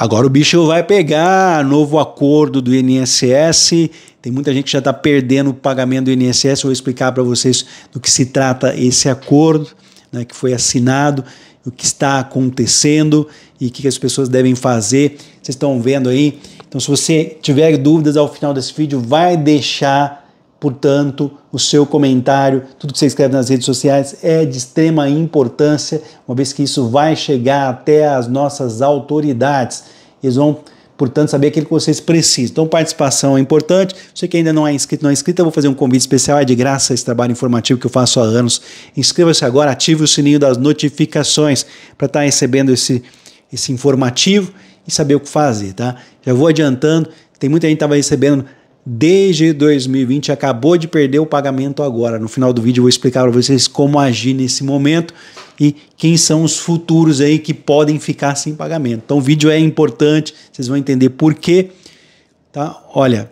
Agora o bicho vai pegar novo acordo do INSS. Tem muita gente que já está perdendo o pagamento do INSS. Eu Vou explicar para vocês do que se trata esse acordo né, que foi assinado, o que está acontecendo e o que as pessoas devem fazer. Vocês estão vendo aí. Então, se você tiver dúvidas ao final desse vídeo, vai deixar Portanto, o seu comentário, tudo que você escreve nas redes sociais é de extrema importância, uma vez que isso vai chegar até as nossas autoridades. Eles vão, portanto, saber aquilo que vocês precisam. Então, participação é importante. Você que ainda não é inscrito, não é inscrita, vou fazer um convite especial. É de graça esse trabalho informativo que eu faço há anos. Inscreva-se agora, ative o sininho das notificações para estar recebendo esse, esse informativo e saber o que fazer, tá? Já vou adiantando. Tem muita gente que estava recebendo desde 2020, acabou de perder o pagamento agora. No final do vídeo eu vou explicar para vocês como agir nesse momento e quem são os futuros aí que podem ficar sem pagamento. Então o vídeo é importante, vocês vão entender por quê, tá? Olha,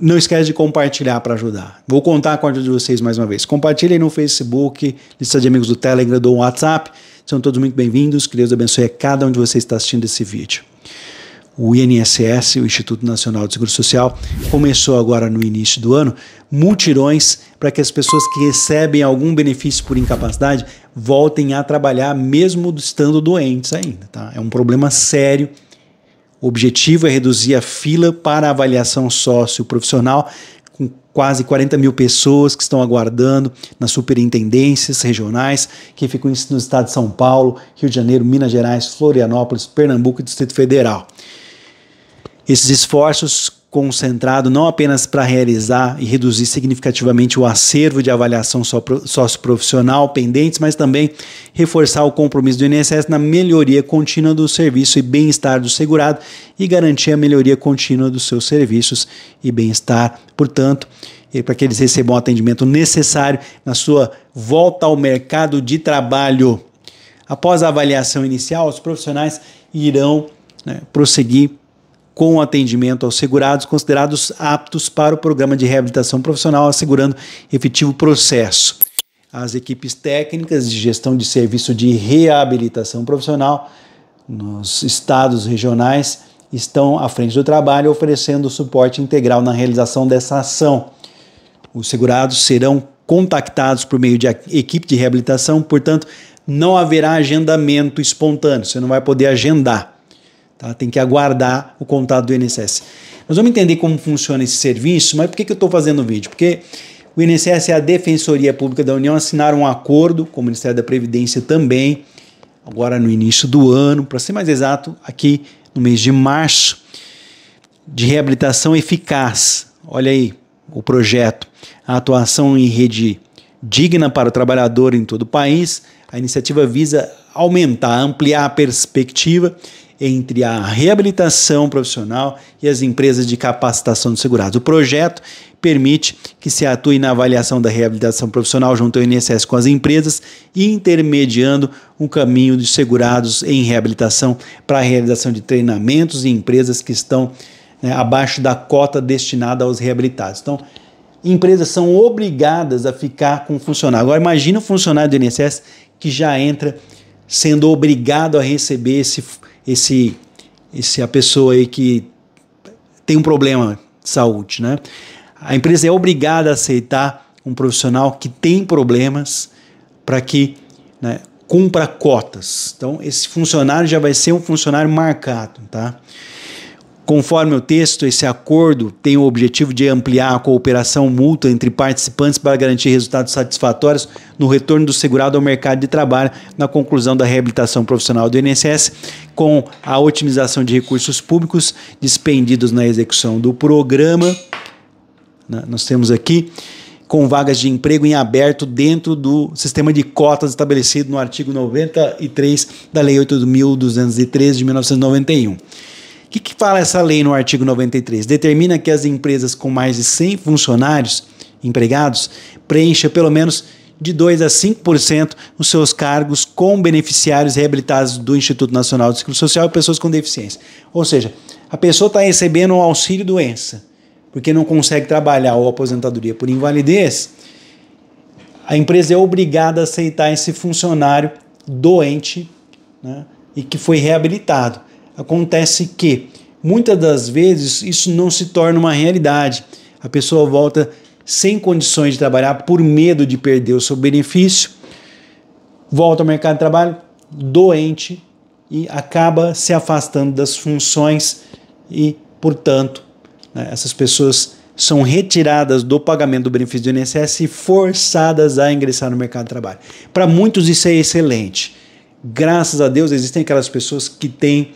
não esquece de compartilhar para ajudar. Vou contar com a ajuda de vocês mais uma vez. Compartilhe no Facebook, lista de amigos do Telegram, do WhatsApp. São todos muito bem-vindos. Que Deus abençoe a cada um de vocês que está assistindo esse vídeo o INSS, o Instituto Nacional de Seguro Social, começou agora no início do ano multirões para que as pessoas que recebem algum benefício por incapacidade voltem a trabalhar mesmo estando doentes ainda. Tá? É um problema sério. O objetivo é reduzir a fila para avaliação socioprofissional com quase 40 mil pessoas que estão aguardando nas superintendências regionais, que ficam no estado de São Paulo, Rio de Janeiro, Minas Gerais, Florianópolis, Pernambuco e Distrito Federal. Esses esforços concentrados não apenas para realizar e reduzir significativamente o acervo de avaliação socioprofissional pendentes, mas também reforçar o compromisso do INSS na melhoria contínua do serviço e bem-estar do segurado e garantir a melhoria contínua dos seus serviços e bem-estar. Portanto, para que eles recebam o atendimento necessário na sua volta ao mercado de trabalho. Após a avaliação inicial, os profissionais irão né, prosseguir com atendimento aos segurados considerados aptos para o programa de reabilitação profissional, assegurando efetivo processo. As equipes técnicas de gestão de serviço de reabilitação profissional nos estados regionais estão à frente do trabalho, oferecendo suporte integral na realização dessa ação. Os segurados serão contactados por meio de equipe de reabilitação, portanto, não haverá agendamento espontâneo, você não vai poder agendar. Tá? Tem que aguardar o contato do INSS. Nós vamos entender como funciona esse serviço, mas por que, que eu estou fazendo o vídeo? Porque o INSS e a Defensoria Pública da União assinaram um acordo com o Ministério da Previdência também, agora no início do ano, para ser mais exato, aqui no mês de março, de reabilitação eficaz. Olha aí o projeto. A atuação em rede digna para o trabalhador em todo o país. A iniciativa visa aumentar, ampliar a perspectiva entre a reabilitação profissional e as empresas de capacitação de segurados. O projeto permite que se atue na avaliação da reabilitação profissional junto ao INSS com as empresas, intermediando um caminho de segurados em reabilitação para a realização de treinamentos e em empresas que estão né, abaixo da cota destinada aos reabilitados. Então, empresas são obrigadas a ficar com o funcionário. Agora, imagina o funcionário do INSS que já entra sendo obrigado a receber esse, esse, esse a pessoa aí que tem um problema de saúde, né? A empresa é obrigada a aceitar um profissional que tem problemas para que né, cumpra cotas. Então, esse funcionário já vai ser um funcionário marcado, tá? Conforme o texto, esse acordo tem o objetivo de ampliar a cooperação mútua entre participantes para garantir resultados satisfatórios no retorno do segurado ao mercado de trabalho na conclusão da reabilitação profissional do INSS, com a otimização de recursos públicos dispendidos na execução do programa. Nós temos aqui com vagas de emprego em aberto dentro do sistema de cotas estabelecido no artigo 93 da Lei 8.213 de 1991. O que, que fala essa lei no artigo 93? Determina que as empresas com mais de 100 funcionários empregados preencham pelo menos de 2 a 5% os seus cargos com beneficiários reabilitados do Instituto Nacional de Seguro Social e pessoas com deficiência. Ou seja, a pessoa está recebendo um auxílio doença, porque não consegue trabalhar ou aposentadoria por invalidez, a empresa é obrigada a aceitar esse funcionário doente né, e que foi reabilitado acontece que muitas das vezes isso não se torna uma realidade. A pessoa volta sem condições de trabalhar por medo de perder o seu benefício, volta ao mercado de trabalho doente e acaba se afastando das funções e, portanto, né, essas pessoas são retiradas do pagamento do benefício do INSS e forçadas a ingressar no mercado de trabalho. Para muitos isso é excelente. Graças a Deus existem aquelas pessoas que têm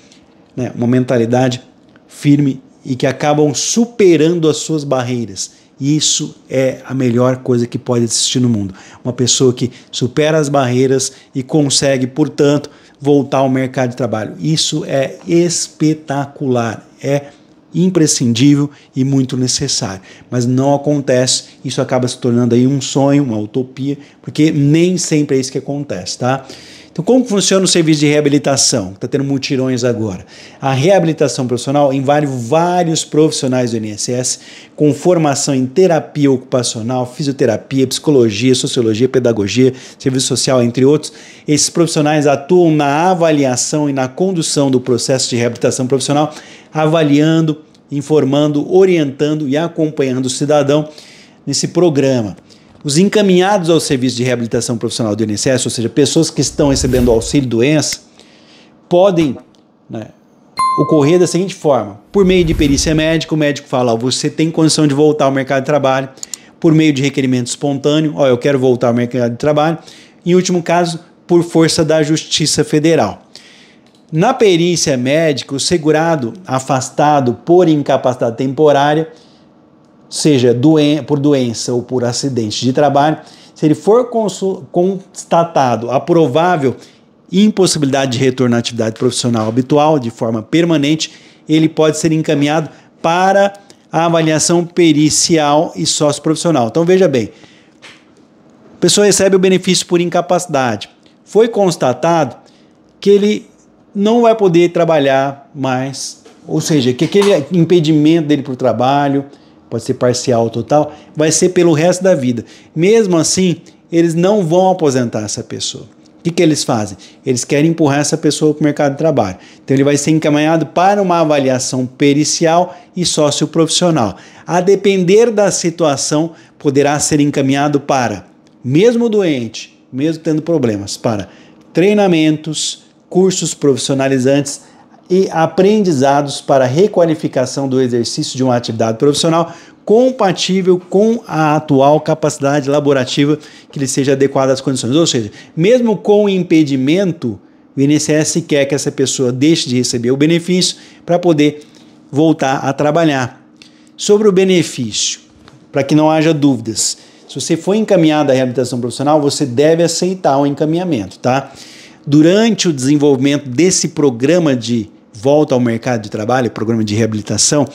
né, uma mentalidade firme e que acabam superando as suas barreiras. E isso é a melhor coisa que pode existir no mundo. Uma pessoa que supera as barreiras e consegue, portanto, voltar ao mercado de trabalho. Isso é espetacular, é imprescindível e muito necessário. Mas não acontece, isso acaba se tornando aí um sonho, uma utopia, porque nem sempre é isso que acontece, tá? Então, como funciona o serviço de reabilitação? Está tendo mutirões agora. A reabilitação profissional envolve vários profissionais do INSS com formação em terapia ocupacional, fisioterapia, psicologia, sociologia, pedagogia, serviço social, entre outros. Esses profissionais atuam na avaliação e na condução do processo de reabilitação profissional, avaliando, informando, orientando e acompanhando o cidadão nesse programa. Os encaminhados ao serviço de reabilitação profissional do INSS, ou seja, pessoas que estão recebendo auxílio doença, podem né, ocorrer da seguinte forma: por meio de perícia médica, o médico fala, você tem condição de voltar ao mercado de trabalho, por meio de requerimento espontâneo, ó, eu quero voltar ao mercado de trabalho, em último caso, por força da Justiça Federal. Na perícia médica, o segurado afastado por incapacidade temporária seja doen por doença ou por acidente de trabalho, se ele for constatado a provável impossibilidade de retorno à atividade profissional habitual de forma permanente, ele pode ser encaminhado para a avaliação pericial e socioprofissional. Então veja bem, a pessoa recebe o benefício por incapacidade. Foi constatado que ele não vai poder trabalhar mais, ou seja, que aquele impedimento dele para o trabalho, pode ser parcial ou total, vai ser pelo resto da vida. Mesmo assim, eles não vão aposentar essa pessoa. O que, que eles fazem? Eles querem empurrar essa pessoa para o mercado de trabalho. Então ele vai ser encaminhado para uma avaliação pericial e socioprofissional. A depender da situação, poderá ser encaminhado para, mesmo doente, mesmo tendo problemas, para treinamentos, cursos profissionalizantes e aprendizados para requalificação do exercício de uma atividade profissional compatível com a atual capacidade laborativa que lhe seja adequada às condições. Ou seja, mesmo com impedimento, o INSS quer que essa pessoa deixe de receber o benefício para poder voltar a trabalhar. Sobre o benefício, para que não haja dúvidas, se você foi encaminhado à reabilitação profissional, você deve aceitar o encaminhamento, tá? durante o desenvolvimento desse programa de volta ao mercado de trabalho, programa de reabilitação,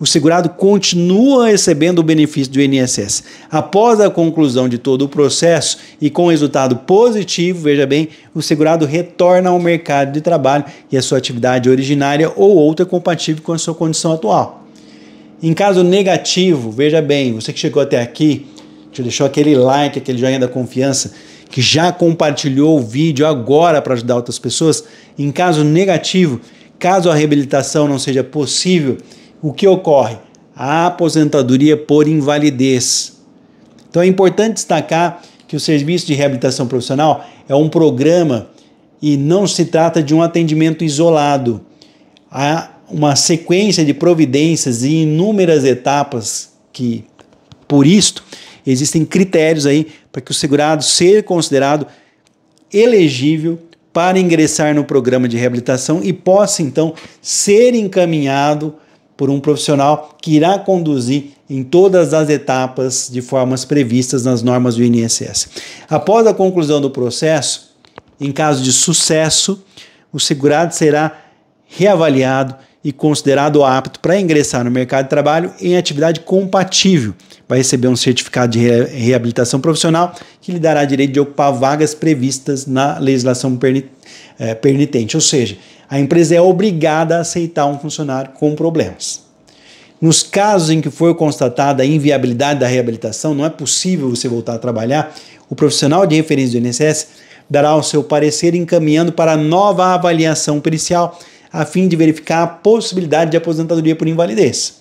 o segurado continua recebendo o benefício do INSS. Após a conclusão de todo o processo e com resultado positivo, veja bem, o segurado retorna ao mercado de trabalho e a sua atividade originária ou outra compatível com a sua condição atual. Em caso negativo, veja bem, você que chegou até aqui, deixou aquele like, aquele joinha da confiança, que já compartilhou o vídeo agora para ajudar outras pessoas, em caso negativo, caso a reabilitação não seja possível, o que ocorre? A aposentadoria por invalidez. Então é importante destacar que o serviço de reabilitação profissional é um programa e não se trata de um atendimento isolado. Há uma sequência de providências e inúmeras etapas que, por isto, existem critérios aí para que o segurado seja considerado elegível para ingressar no programa de reabilitação e possa então ser encaminhado por um profissional que irá conduzir em todas as etapas de formas previstas nas normas do INSS. Após a conclusão do processo, em caso de sucesso, o segurado será reavaliado e considerado apto para ingressar no mercado de trabalho em atividade compatível. Vai receber um certificado de reabilitação profissional que lhe dará direito de ocupar vagas previstas na legislação eh, permitente. ou seja, a empresa é obrigada a aceitar um funcionário com problemas. Nos casos em que for constatada a inviabilidade da reabilitação, não é possível você voltar a trabalhar, o profissional de referência do INSS dará o seu parecer encaminhando para nova avaliação pericial a fim de verificar a possibilidade de aposentadoria por invalidez.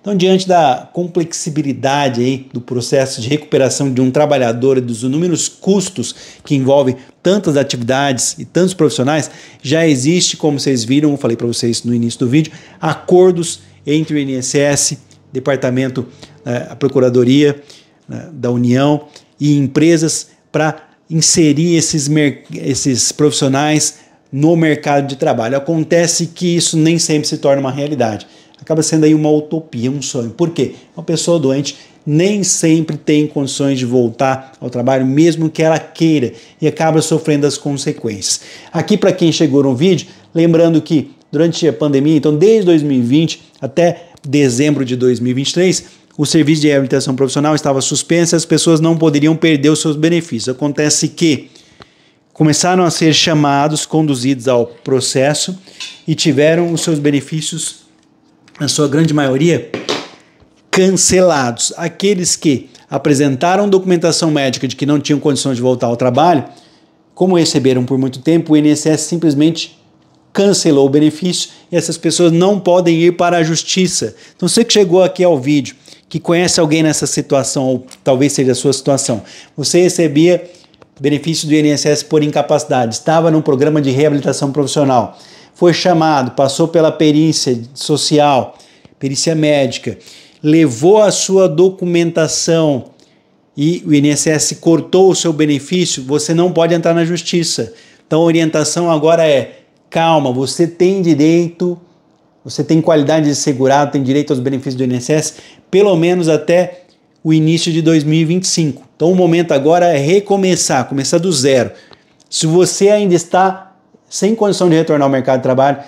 Então, diante da complexibilidade aí do processo de recuperação de um trabalhador e dos inúmeros custos que envolve tantas atividades e tantos profissionais, já existe, como vocês viram, eu falei para vocês no início do vídeo, acordos entre o INSS, Departamento, eh, a Procuradoria né, da União e empresas para inserir esses, esses profissionais no mercado de trabalho. Acontece que isso nem sempre se torna uma realidade. Acaba sendo aí uma utopia, um sonho. Por quê? Uma pessoa doente nem sempre tem condições de voltar ao trabalho, mesmo que ela queira, e acaba sofrendo as consequências. Aqui, para quem chegou no vídeo, lembrando que durante a pandemia, então desde 2020 até dezembro de 2023, o serviço de reabilitação profissional estava suspenso e as pessoas não poderiam perder os seus benefícios. Acontece que começaram a ser chamados, conduzidos ao processo e tiveram os seus benefícios, na sua grande maioria, cancelados. Aqueles que apresentaram documentação médica de que não tinham condições de voltar ao trabalho, como receberam por muito tempo, o INSS simplesmente cancelou o benefício e essas pessoas não podem ir para a justiça. Então você que chegou aqui ao vídeo, que conhece alguém nessa situação, ou talvez seja a sua situação, você recebia benefício do INSS por incapacidade, estava num programa de reabilitação profissional, foi chamado, passou pela perícia social, perícia médica, levou a sua documentação e o INSS cortou o seu benefício, você não pode entrar na justiça. Então a orientação agora é: calma, você tem direito, você tem qualidade de segurado, tem direito aos benefícios do INSS, pelo menos até o início de 2025. Então o momento agora é recomeçar, começar do zero. Se você ainda está sem condição de retornar ao mercado de trabalho,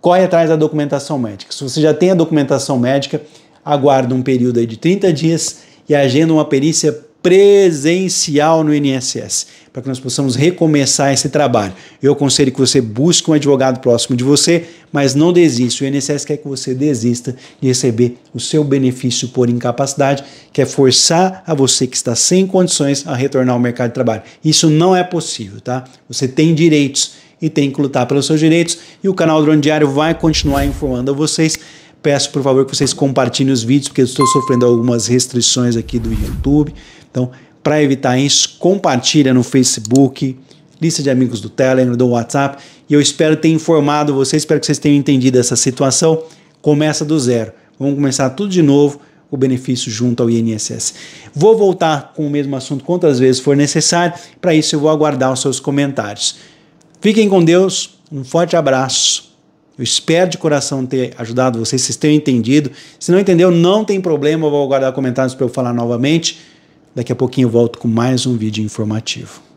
corre atrás da documentação médica. Se você já tem a documentação médica, aguarda um período de 30 dias e agenda uma perícia presencial no INSS, para que nós possamos recomeçar esse trabalho. Eu aconselho que você busque um advogado próximo de você, mas não desista. O INSS quer que você desista de receber o seu benefício por incapacidade, quer forçar a você que está sem condições a retornar ao mercado de trabalho. Isso não é possível, tá? Você tem direitos e tem que lutar pelos seus direitos e o canal Drone Diário vai continuar informando a vocês Peço, por favor, que vocês compartilhem os vídeos, porque eu estou sofrendo algumas restrições aqui do YouTube. Então, para evitar isso, compartilha no Facebook, lista de amigos do Telegram, do WhatsApp. E eu espero ter informado vocês, espero que vocês tenham entendido essa situação. Começa do zero. Vamos começar tudo de novo, o benefício junto ao INSS. Vou voltar com o mesmo assunto quantas vezes for necessário. Para isso, eu vou aguardar os seus comentários. Fiquem com Deus, um forte abraço eu espero de coração ter ajudado vocês, vocês tenham entendido. Se não entendeu, não tem problema, eu vou guardar comentários para eu falar novamente. Daqui a pouquinho eu volto com mais um vídeo informativo.